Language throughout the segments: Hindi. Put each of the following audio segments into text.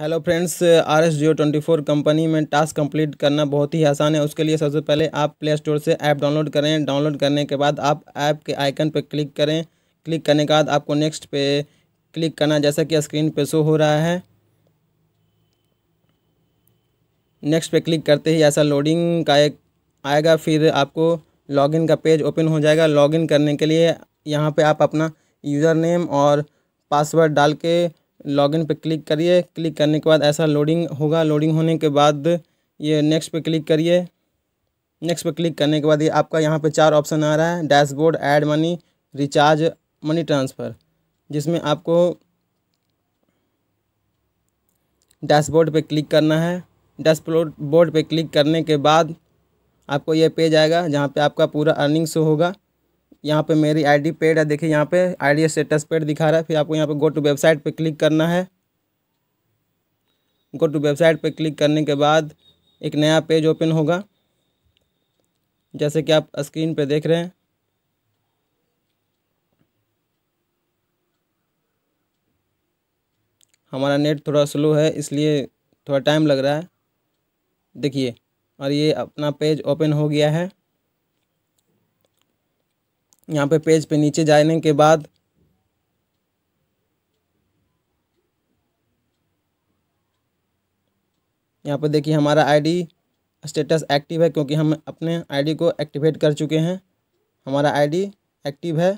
hello friends R S Jio twenty four company में टास्क कंप्लीट करना बहुत ही आसान है उसके लिए सबसे पहले आप प्ले स्टोर से ऐप डाउनलोड करें डाउनलोड करने के बाद आप ऐप के आइकन पर क्लिक करें क्लिक करने के बाद आपको नेक्स्ट पे क्लिक करना जैसा कि स्क्रीन पे शो हो रहा है नेक्स्ट पे क्लिक करते ही ऐसा लोडिंग का एक आएगा फिर आपको लॉगिन का पेज ओपन हो जाएगा लॉगिन करने के लिए यहाँ पर आप अपना यूज़र नेम और पासवर्ड डाल के लॉगिन पर क्लिक करिए क्लिक करने के बाद ऐसा लोडिंग होगा लोडिंग होने के बाद ये नेक्स्ट पे क्लिक करिए नेक्स्ट पे क्लिक करने के बाद ये आपका यहाँ पे चार ऑप्शन आ रहा है dashboard add money recharge money transfer जिसमें आपको डैशबोर्ड पे क्लिक करना है डैशबोर्ड बोर्ड पे क्लिक करने के बाद आपको ये पेज आएगा जहाँ पे आपका पूरा अर्निंग शो होगा यहाँ पे मेरी आईडी पेड है देखिए यहाँ पे आईडी स्टेटस पेड दिखा रहा है फिर आपको यहाँ पे गो टू वेबसाइट पे क्लिक करना है गो टू वेबसाइट पे क्लिक करने के बाद एक नया पेज ओपन होगा जैसे कि आप स्क्रीन पे देख रहे हैं हमारा नेट थोड़ा स्लो है इसलिए थोड़ा टाइम लग रहा है देखिए और ये अपना पेज ओपन हो गया है यहाँ पे पेज पे नीचे जाने के बाद यहाँ पे देखिए हमारा आईडी स्टेटस एक्टिव है क्योंकि हम अपने आईडी को एक्टिवेट कर चुके हैं हमारा आईडी एक्टिव है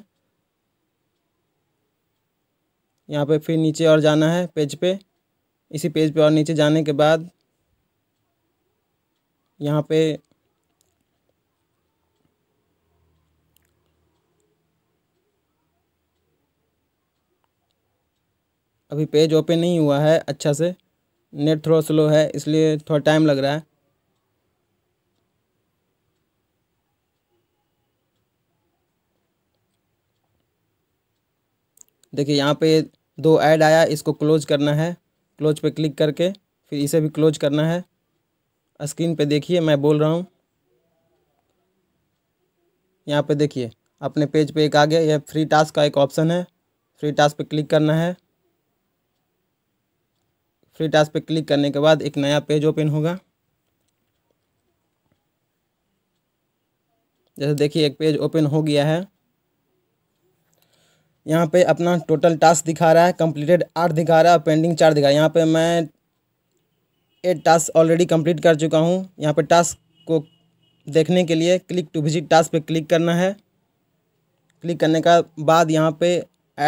यहाँ पे फिर नीचे और जाना है पेज पे इसी पेज पे और नीचे जाने के बाद यहाँ पे अभी पेज ओपन नहीं हुआ है अच्छा से नेट थोड़ा स्लो है इसलिए थोड़ा टाइम लग रहा है देखिए यहाँ पे दो ऐड आया इसको क्लोज करना है क्लोज पे क्लिक करके फिर इसे भी क्लोज करना है स्क्रीन पे देखिए मैं बोल रहा हूँ यहाँ पे देखिए अपने पेज पे एक आ गया यह फ्री टास्क का एक ऑप्शन है फ्री टास्क पे क्लिक करना है फ्री टास्क पर क्लिक करने के बाद एक नया पेज ओपन होगा जैसे देखिए एक पेज ओपन हो गया है यहाँ पे अपना टोटल टास्क दिखा रहा है कंप्लीटेड आठ दिखा रहा है और पेंडिंग चार दिखा रहा है यहाँ पे मैं एट टास्क ऑलरेडी कंप्लीट कर चुका हूँ यहाँ पे टास्क को देखने के लिए क्लिक टू विजिट टास्क पे क्लिक करना है क्लिक करने का बाद यहाँ पे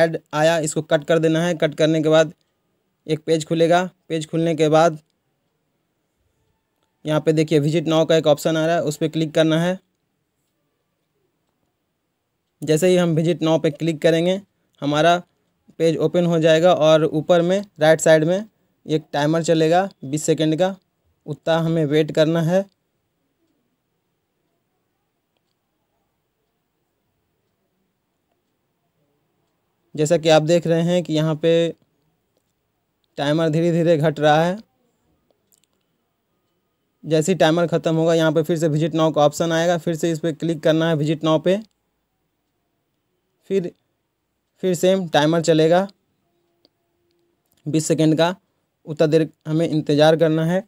ऐड आया इसको कट कर देना है कट करने के बाद एक पेज खुलेगा पेज खुलने के बाद यहाँ पे देखिए विजिट नाव का एक ऑप्शन आ रहा है उस पर क्लिक करना है जैसे ही हम विजिट नाव पे क्लिक करेंगे हमारा पेज ओपन हो जाएगा और ऊपर में राइट साइड में एक टाइमर चलेगा बीस सेकेंड का उतना हमें वेट करना है जैसा कि आप देख रहे हैं कि यहाँ पे टाइमर धीरे धीरे घट रहा है जैसे ही टाइमर ख़त्म होगा यहाँ पे फिर से विजिट नाव का ऑप्शन आएगा फिर से इस पर क्लिक करना है विजिट नाव पे फिर फिर सेम टाइमर चलेगा बीस सेकेंड का उतना देर हमें इंतज़ार करना है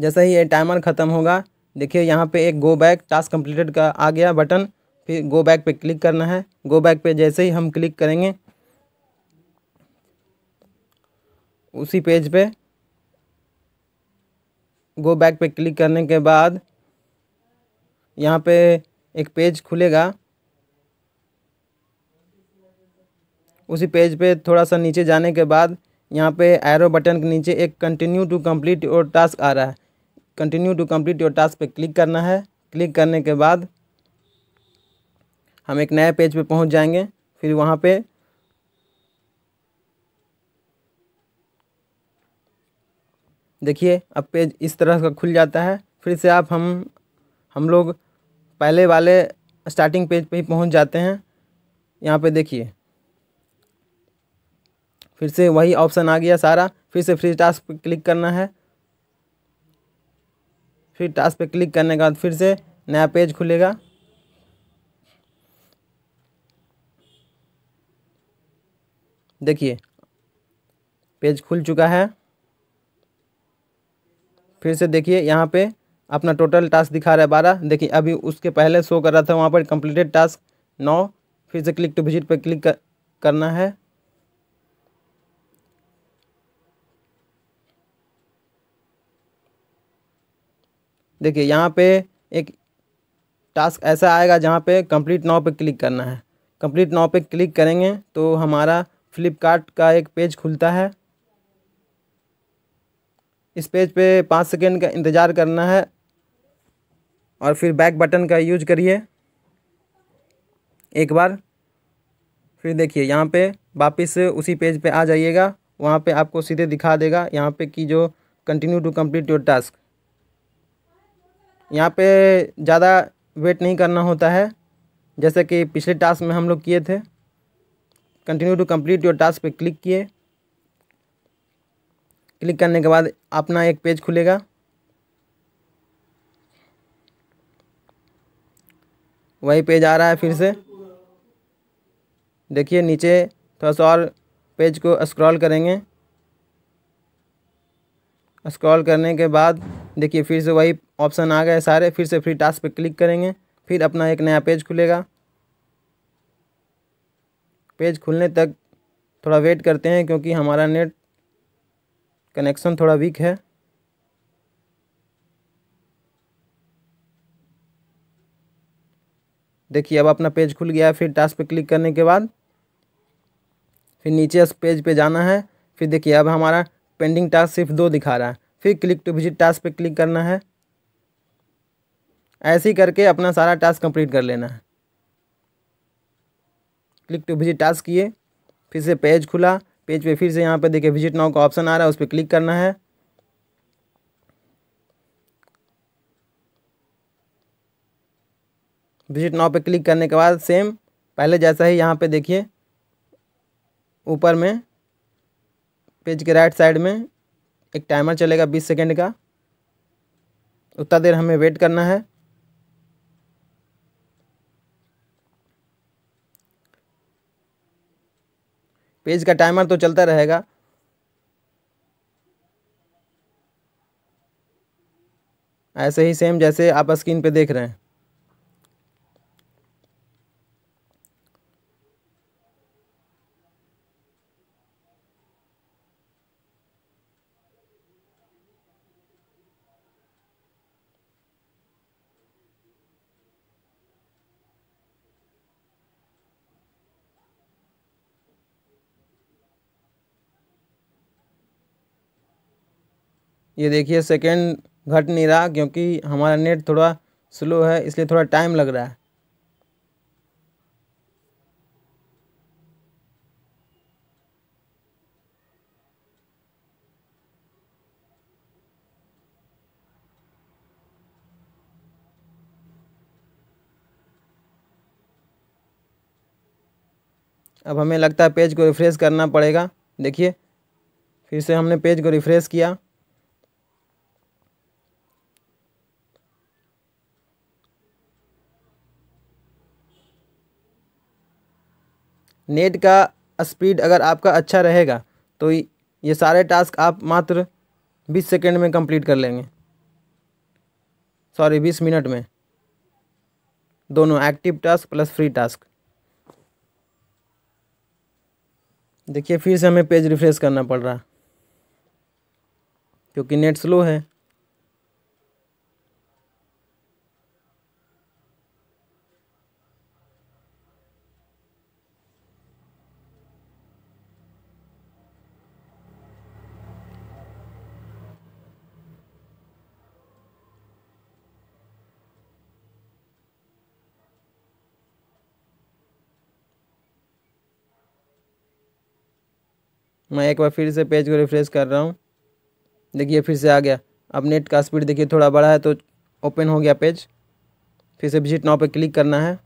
जैसे ही ये टाइमर ख़त्म होगा देखिए यहाँ पे एक गो बैक टास्क कंप्लीटेड का आ गया बटन फिर गो बैक पे क्लिक करना है गो बैक पे जैसे ही हम क्लिक करेंगे उसी पेज पे गो बैक पे क्लिक करने के बाद यहाँ पे एक पेज खुलेगा उसी पेज पे थोड़ा सा नीचे जाने के बाद यहाँ पे एरो बटन के नीचे एक कंटिन्यू टू कंप्लीट और टास्क आ रहा है continue to complete your task पे क्लिक करना है क्लिक करने के बाद हम एक नए पेज पे पहुंच जाएंगे फिर वहाँ पे देखिए अब पेज इस तरह का खुल जाता है फिर से आप हम हम लोग पहले वाले स्टार्टिंग पेज पे ही पहुंच जाते हैं यहाँ पे देखिए फिर से वही ऑप्शन आ गया सारा फिर से फ्री टास्क पर क्लिक करना है फिर टास्क पे क्लिक करने के बाद फिर से नया पेज खुलेगा देखिए पेज खुल चुका है फिर से देखिए यहाँ पे अपना टोटल टास्क दिखा रहा है बारह देखिए अभी उसके पहले शो कर रहा था वहाँ पर कंप्लीटेड टास्क नौ फिर से क्लिक टू विजिट पर क्लिक कर, करना है देखिए यहाँ पे एक टास्क ऐसा आएगा जहाँ पे कंप्लीट नाव पे क्लिक करना है कंप्लीट नाव पे क्लिक करेंगे तो हमारा फ्लिपकार्ट का एक पेज खुलता है इस पेज पे पाँच सेकेंड का इंतज़ार करना है और फिर बैक बटन का यूज करिए एक बार फिर देखिए यहाँ पे वापस उसी पेज पे आ जाइएगा वहाँ पे आपको सीधे दिखा देगा यहाँ पे कि जो continue to complete your task यहाँ पे ज़्यादा वेट नहीं करना होता है जैसे कि पिछले टास्क में हम लोग किए थे continue to complete your task पे क्लिक किए क्लिक करने के बाद अपना एक पेज खुलेगा वही पेज आ रहा है फिर से देखिए नीचे थोड़ा सा और पेज को स्क्रॉल करेंगे स्क्रॉल करने के बाद देखिए फिर से वही ऑप्शन आ गए सारे फिर से फ्री टास्क पर क्लिक करेंगे फिर अपना एक नया पेज खुलेगा पेज खुलने तक थोड़ा वेट करते हैं क्योंकि हमारा नेट कनेक्शन थोड़ा वीक है देखिए अब अपना पेज खुल गया है फिर टास्क पे क्लिक करने के बाद फिर नीचे इस पेज पे जाना है फिर देखिए अब हमारा पेंडिंग टास्क सिर्फ दो दिखा रहा है फिर क्लिक टू विजिट टास्क पे क्लिक करना है ऐसे ही करके अपना सारा टास्क कंप्लीट कर लेना है क्लिक टू विजिट टास्क किए फिर से पेज खुला पेज पे फिर से यहाँ पे देखिए विजिट नाउ का ऑप्शन आ रहा है उस पर क्लिक करना है विजिट नाउ पे क्लिक करने के बाद सेम पहले जैसा ही यहाँ पे देखिए ऊपर में पेज के राइट साइड में एक टाइमर चलेगा बीस सेकेंड का उतना देर हमें वेट करना है पेज का टाइमर तो चलता रहेगा ऐसे ही सेम जैसे आप स्क्रीन पे देख रहे हैं ये देखिए सेकेंड घट नहीं रहा क्योंकि हमारा नेट थोड़ा स्लो है इसलिए थोड़ा टाइम लग रहा है अब हमें लगता है पेज को रिफ़्रेश करना पड़ेगा देखिए फिर से हमने पेज को रिफ़्रेश किया नेट का स्पीड अगर आपका अच्छा रहेगा तो ये सारे टास्क आप मात्र बीस सेकेंड में कंप्लीट कर लेंगे सॉरी बीस मिनट में दोनों active task plus free task देखिए फिर से हमें पेज रिफ्रेश करना पड़ रहा क्योंकि नेट स्लो है मैं एक बार फिर से पेज को रिफ्रेश कर रहा हूँ देखिए फिर से आ गया अब नेट का स्पीड देखिए थोड़ा बड़ा है तो ओपन हो गया पेज फिर से विजिट नाव पर क्लिक करना है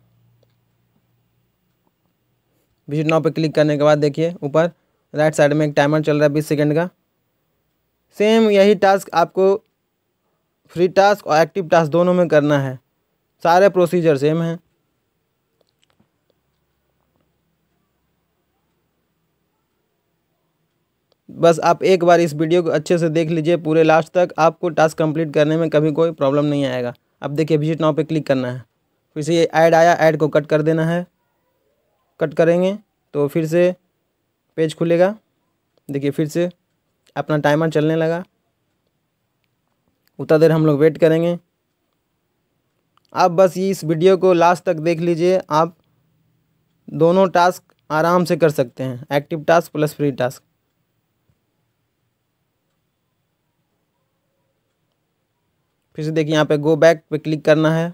विजिट नाव पर क्लिक करने के बाद देखिए ऊपर राइट साइड में एक टाइमर चल रहा है बीस सेकेंड का सेम यही टास्क आपको फ्री टास्क और एक्टिव टास्क दोनों में करना है सारे प्रोसीजर सेम हैं बस आप एक बार इस वीडियो को अच्छे से देख लीजिए पूरे लास्ट तक आपको टास्क कंप्लीट करने में कभी कोई प्रॉब्लम नहीं आएगा अब देखिए विजिट नाव पे क्लिक करना है फिर से ये ऐड आया ऐड को कट कर देना है कट करेंगे तो फिर से पेज खुलेगा देखिए फिर से अपना टाइमर चलने लगा उतना देर हम लोग वेट करेंगे आप बस इस वीडियो को लास्ट तक देख लीजिए आप दोनों टास्क आराम से कर सकते हैं active task plus free task फिर से देखिए यहाँ पे गो बैक पे क्लिक करना है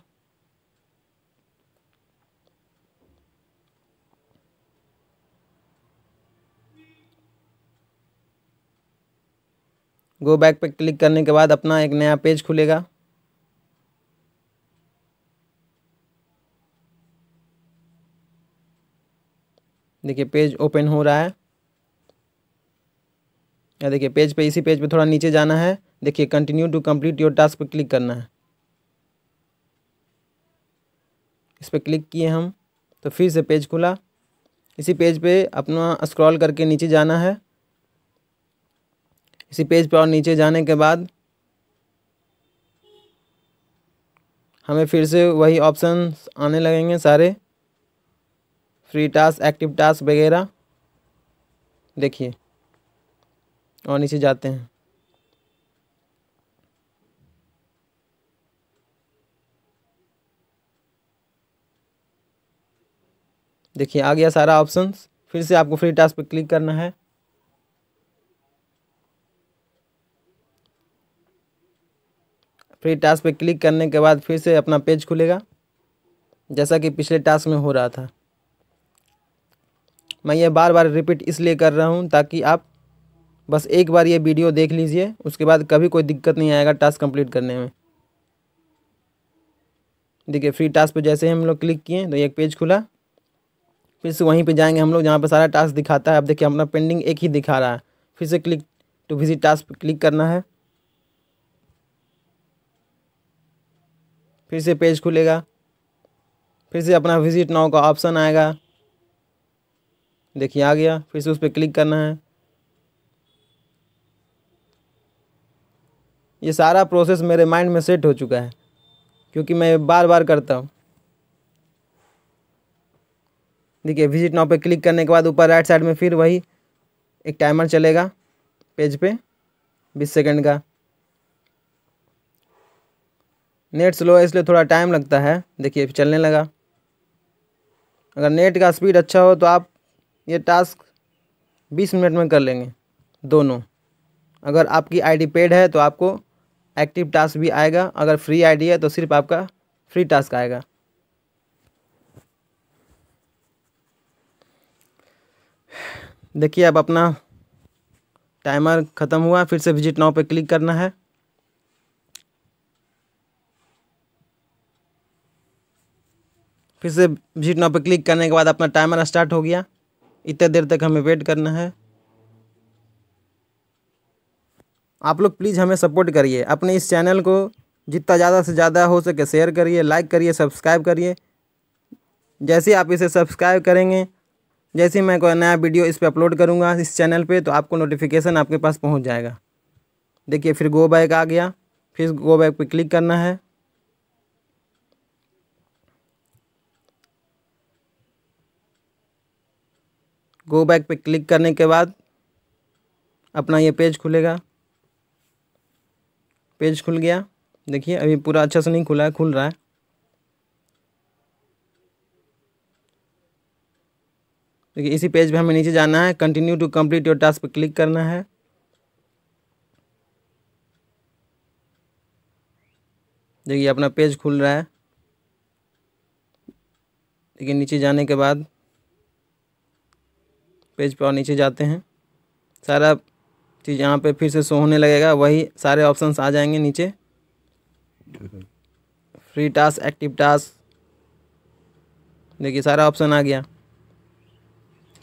गो बैक पे क्लिक करने के बाद अपना एक नया पेज खुलेगा देखिए पेज ओपन हो रहा है या देखिए पेज पे इसी पेज पे थोड़ा नीचे जाना है देखिए continue to complete your task पर क्लिक करना है इस पर क्लिक किए हम तो फिर से पेज खुला इसी पेज पे अपना स्क्रॉल करके नीचे जाना है इसी पेज पर और नीचे जाने के बाद हमें फिर से वही ऑप्शन आने लगेंगे सारे फ्री टास्क एक्टिव टास्क वगैरह देखिए और नीचे जाते हैं देखिए आ गया सारा ऑप्शंस फिर से आपको फ्री टास्क पर क्लिक करना है फ्री टास्क पे क्लिक करने के बाद फिर से अपना पेज खुलेगा जैसा कि पिछले टास्क में हो रहा था मैं ये बार बार रिपीट इसलिए कर रहा हूँ ताकि आप बस एक बार ये वीडियो देख लीजिए उसके बाद कभी कोई दिक्कत नहीं आएगा टास्क कंप्लीट करने में देखिए फ्री टास्क पे जैसे ही हम लोग क्लिक किए तो एक पेज खुला फिर से वहीं पे जाएंगे हम लोग जहाँ पे सारा टास्क दिखाता है अब देखिए अपना पेंडिंग एक ही दिखा रहा है फिर से क्लिक टू विजिट टास्क पर क्लिक करना है फिर से पेज खुलेगा फिर से अपना विजिट नाव का ऑप्शन आएगा देखिए आ गया फिर से उस पर क्लिक करना है ये सारा प्रोसेस मेरे माइंड में सेट हो चुका है क्योंकि मैं बार बार करता हूँ देखिए विजिट नाउ पे क्लिक करने के बाद ऊपर राइट साइड में फिर वही एक टाइमर चलेगा पेज पे बीस सेकेंड का नेट स्लो है इसलिए थोड़ा टाइम लगता है देखिए चलने लगा अगर नेट का स्पीड अच्छा हो तो आप ये टास्क बीस मिनट में कर लेंगे दोनों अगर आपकी आईडी पेड है तो आपको एक्टिव टास्क भी आएगा अगर फ्री आईडी है तो सिर्फ आपका फ्री टास्क आएगा देखिए अब अपना टाइमर ख़त्म हुआ फिर से विजिट नाव पे क्लिक करना है फिर से विजिट नाव पे क्लिक करने के बाद अपना टाइमर स्टार्ट हो गया इतने देर तक हमें वेट करना है आप लोग प्लीज़ हमें सपोर्ट करिए अपने इस चैनल को जितना ज़्यादा से ज़्यादा हो सके शेयर करिए लाइक करिए सब्सक्राइब करिए जैसे आप इसे सब्सक्राइब करेंगे जैसे ही मैं कोई नया वीडियो इस पर अपलोड करूँगा इस चैनल पर तो आपको नोटिफिकेशन आपके पास पहुँच जाएगा देखिए फिर गो बैक आ गया फिर गो बैक पर क्लिक करना है गो बैक पे क्लिक करने के बाद अपना ये पेज खुलेगा पेज खुल गया देखिए अभी पूरा अच्छा से नहीं खुला है खुल रहा है देखिए इसी पेज पे हमें नीचे जाना है continue to complete your task पर क्लिक करना है देखिए अपना पेज खुल रहा है देखिए नीचे जाने के बाद पेज पर और नीचे जाते हैं सारा चीज़ यहाँ पे फिर से शो होने लगेगा वही सारे ऑप्शंस आ जाएंगे नीचे फ्री टास्क एक्टिव टास्क देखिए सारा ऑप्शन आ गया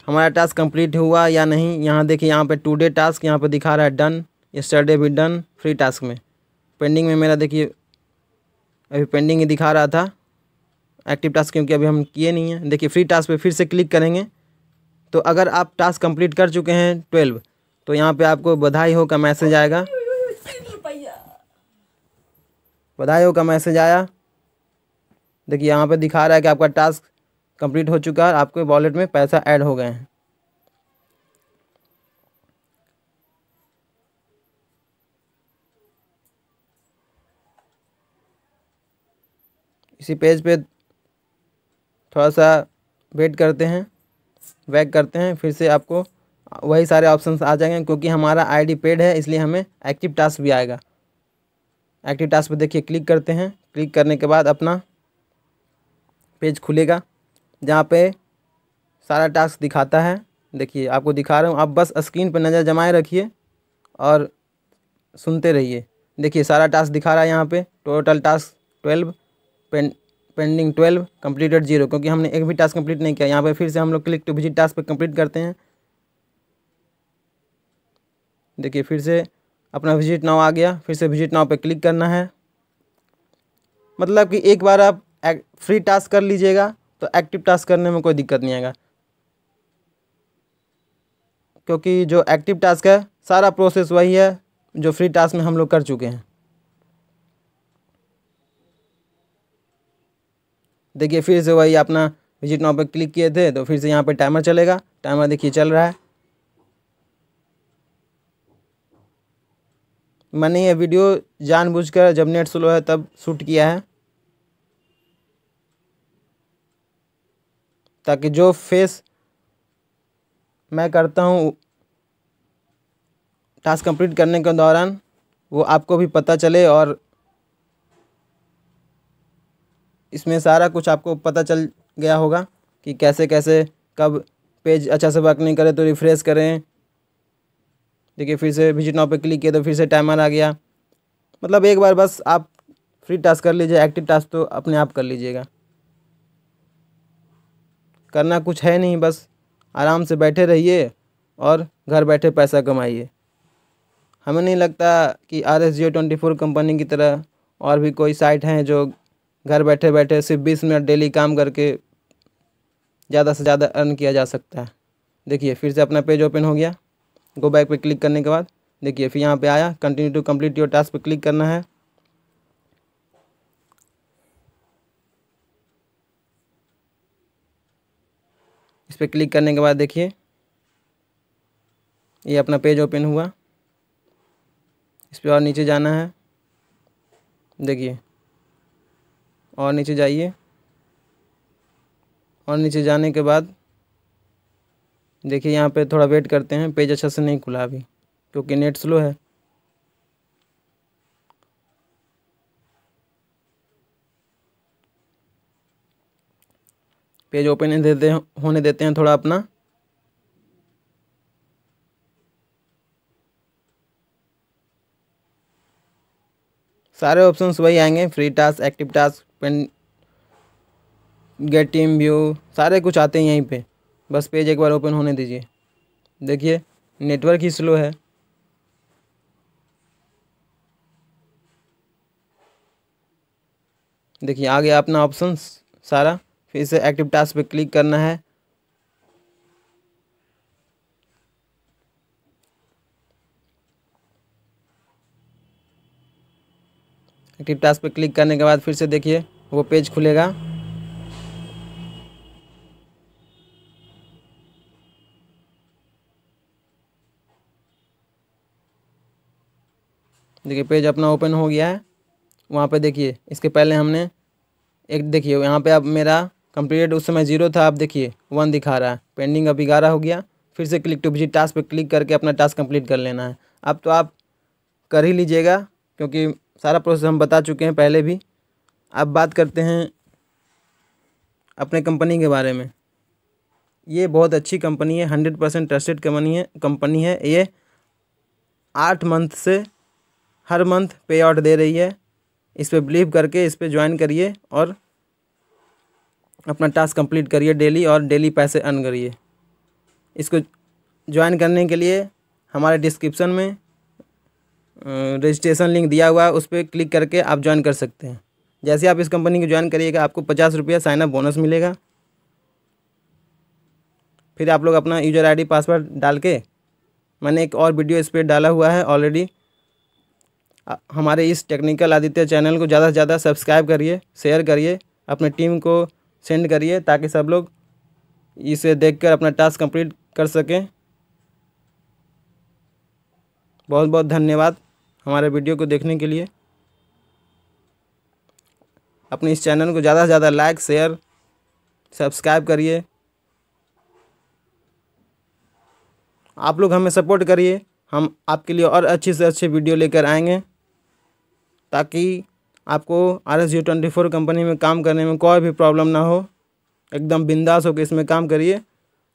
हमारा टास्क कंप्लीट हुआ या नहीं यहाँ देखिए यहाँ पे टुडे टास्क यहाँ पे दिखा रहा है डन यस्टरडे भी डन फ्री टास्क में पेंडिंग में मेरा देखिए अभी पेंडिंग ही दिखा रहा था एक्टिव टास्क क्योंकि अभी हम किए नहीं हैं देखिए फ्री टास्क पे फिर से क्लिक करेंगे तो अगर आप टास्क कंप्लीट कर चुके हैं ट्वेल्व तो यहाँ पर आपको बधाई हो का मैसेज आएगा बधाई हो का मैसेज आया देखिए यहाँ पे दिखा रहा है कि आपका टास्क कंप्लीट हो चुका है आपके वॉलेट में पैसा ऐड हो गए हैं इसी पेज पे थोड़ा सा वेट करते हैं वैक करते हैं फिर से आपको वही सारे ऑप्शन आ जाएंगे क्योंकि हमारा आईडी पेड है इसलिए हमें एक्टिव टास्क भी आएगा एक्टिव टास्क पर देखिए क्लिक करते हैं क्लिक करने के बाद अपना पेज खुलेगा जहाँ पे सारा टास्क दिखाता है देखिए आपको दिखा रहा हूँ आप बस स्क्रीन पर नज़र जमाए रखिए और सुनते रहिए देखिए सारा टास्क दिखा रहा है यहाँ पे टोटल टास्क ट्वेल्व पें पेंडिंग ट्वेल्व कम्प्लीटेड जीरो क्योंकि हमने एक भी टास्क कम्प्लीट नहीं किया यहाँ पे फिर से हम लोग क्लिक टू विजिट टास्क पे कंप्लीट करते हैं देखिए फिर से अपना विजिट नाव आ गया फिर से विजिट नाव पे क्लिक करना है मतलब कि एक बार आप फ्री टास्क कर लीजिएगा तो एक्टिव टास्क करने में कोई दिक्कत नहीं आएगा क्योंकि जो एक्टिव टास्क है सारा प्रोसेस वही है जो फ्री टास्क में हम लोग कर चुके हैं देखिए फिर से वही अपना विजिट नाउ पर क्लिक किए थे तो फिर से यहाँ पर टाइमर चलेगा टाइमर देखिए चल रहा है मैंने ये वीडियो जानबूझकर जब नेट स्लो है तब शूट किया है ताकि जो फेस मैं करता हूँ टास्क कंप्लीट करने के दौरान वो आपको भी पता चले और इसमें सारा कुछ आपको पता चल गया होगा कि कैसे कैसे कब पेज अच्छा से वर्क नहीं करे तो रिफ़्रेश करें देखिए फिर से विजिट नाव पे क्लिक किया तो फिर से टाइमर आ गया मतलब एक बार बस आप फ्री टास्क कर लीजिए एक्टिव टास्क तो अपने आप कर लीजिएगा करना कुछ है नहीं बस आराम से बैठे रहिए और घर बैठे पैसा कमाइए हमें नहीं लगता कि R S Jio twenty four company की तरह और भी कोई साइट हैं जो घर बैठे बैठे सिर्फ बीस मिनट डेली काम करके ज़्यादा से ज़्यादा अर्न किया जा सकता है देखिए फिर से अपना पेज ओपन हो गया गो बैक पे क्लिक करने के बाद देखिए फिर यहाँ पे आया continue to complete your task पे क्लिक करना है इस पर क्लिक करने के बाद देखिए ये अपना पेज ओपन हुआ इस पर और नीचे जाना है देखिए और नीचे जाइए और नीचे जाने के बाद देखिए यहाँ पे थोड़ा वेट करते हैं पेज अच्छा से नहीं खुला अभी क्योंकि नेट स्लो है पेज ओपन देते होने देते हैं थोड़ा अपना सारे ऑप्शंस वही आएंगे फ्री टास्क एक्टिव टास्क पेन गेट टीम व्यू सारे कुछ आते हैं यहीं पे बस पेज एक बार ओपन होने दीजिए देखिए नेटवर्क ही स्लो है देखिए आ गया अपना ऑप्शन सारा फिर से एक्टिव टास्क पे क्लिक करना है एक्टिव टास्क पे क्लिक करने के बाद फिर से देखिए वो पेज खुलेगा देखिए पेज अपना ओपन हो गया है वहाँ पे देखिए इसके पहले हमने एक देखिए यहाँ पे अब मेरा कंप्लीटेड उस समय जीरो था आप देखिए वन दिखा रहा है पेंडिंग अब ग्यारह हो गया फिर से क्लिक टू विजिट टास्क पर क्लिक करके अपना टास्क कंप्लीट कर लेना है अब तो आप कर ही लीजिएगा क्योंकि सारा प्रोसेस हम बता चुके हैं पहले भी अब बात करते हैं अपने कंपनी के बारे में ये बहुत अच्छी कंपनी है हंड्रेड परसेंट ट्रस्टेड कंपनी है कंपनी है ये आठ मंथ से हर मंथ पे आउट दे रही है इस पर बिलीव करके इस पर ज्वाइन करिए और अपना टास्क कंप्लीट करिए डेली और डेली पैसे अर्न करिए इसको ज्वाइन करने के लिए हमारे डिस्क्रिप्शन में रजिस्ट्रेशन अं, लिंक दिया हुआ है उस पर क्लिक करके आप ज्वाइन कर सकते हैं जैसे आप इस कंपनी को ज्वाइन करिएगा आपको पचास रुपया साइनअप बोनस मिलेगा फिर आप लोग अपना यूजर आईडी पासवर्ड डाल के मैंने एक और वीडियो इस पर डाला हुआ है ऑलरेडी हमारे इस टेक्निकल आदित्य चैनल को ज़्यादा से ज़्यादा सब्सक्राइब करिए शेयर करिए अपने टीम को सेंड करिए ताकि सब लोग इसे देखकर अपना टास्क कंप्लीट कर सकें बहुत बहुत धन्यवाद हमारे वीडियो को देखने के लिए अपने इस चैनल को ज़्यादा से ज़्यादा लाइक शेयर सब्सक्राइब करिए आप लोग हमें सपोर्ट करिए हम आपके लिए और अच्छे से अच्छे वीडियो लेकर आएंगे ताकि आपको R S U twenty four company में काम करने में कोई भी प्रॉब्लम ना हो एकदम बिंदास होकर इसमें काम करिए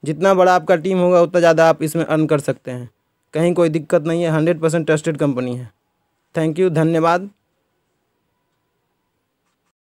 जितना बड़ा आपका टीम होगा उतना ज़्यादा आप इसमें अर्न कर सकते हैं कहीं कोई दिक्कत नहीं है हंड्रेड परसेंट ट्रस्टेड कंपनी है थैंक यू धन्यवाद